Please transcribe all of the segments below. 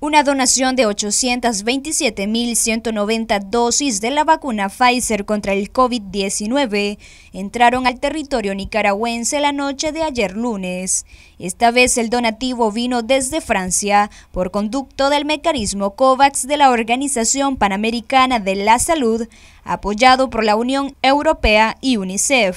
Una donación de 827.190 dosis de la vacuna Pfizer contra el COVID-19 entraron al territorio nicaragüense la noche de ayer lunes. Esta vez el donativo vino desde Francia por conducto del mecanismo COVAX de la Organización Panamericana de la Salud, apoyado por la Unión Europea y UNICEF.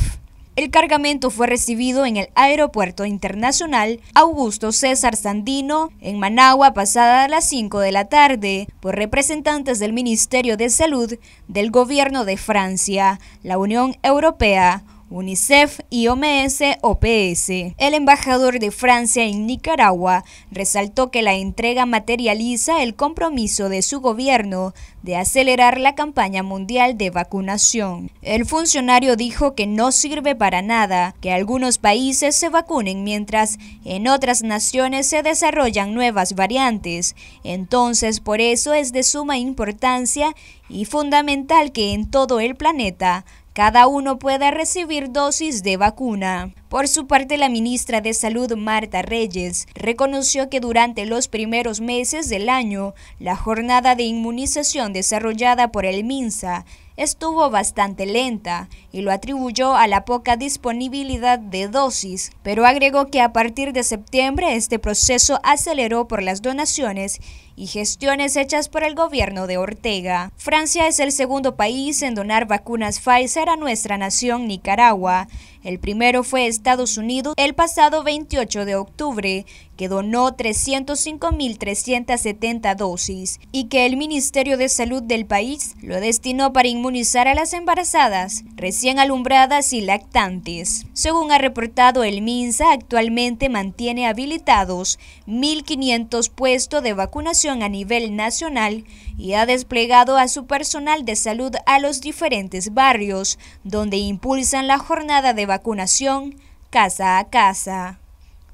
El cargamento fue recibido en el Aeropuerto Internacional Augusto César Sandino, en Managua, pasada a las 5 de la tarde, por representantes del Ministerio de Salud del Gobierno de Francia, la Unión Europea, UNICEF y OMS OPS. El embajador de Francia en Nicaragua resaltó que la entrega materializa el compromiso de su gobierno de acelerar la campaña mundial de vacunación. El funcionario dijo que no sirve para nada que algunos países se vacunen mientras en otras naciones se desarrollan nuevas variantes. Entonces, por eso es de suma importancia y fundamental que en todo el planeta cada uno puede recibir dosis de vacuna. Por su parte, la ministra de Salud, Marta Reyes, reconoció que durante los primeros meses del año, la jornada de inmunización desarrollada por el MINSA estuvo bastante lenta y lo atribuyó a la poca disponibilidad de dosis, pero agregó que a partir de septiembre este proceso aceleró por las donaciones y gestiones hechas por el gobierno de Ortega. Francia es el segundo país en donar vacunas Pfizer a nuestra nación Nicaragua el primero fue Estados Unidos el pasado 28 de octubre, que donó 305.370 dosis y que el Ministerio de Salud del país lo destinó para inmunizar a las embarazadas, recién alumbradas y lactantes. Según ha reportado el MINSA, actualmente mantiene habilitados 1.500 puestos de vacunación a nivel nacional y ha desplegado a su personal de salud a los diferentes barrios, donde impulsan la jornada de vacunación vacunación casa a casa.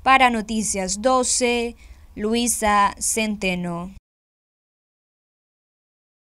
Para Noticias 12, Luisa Centeno.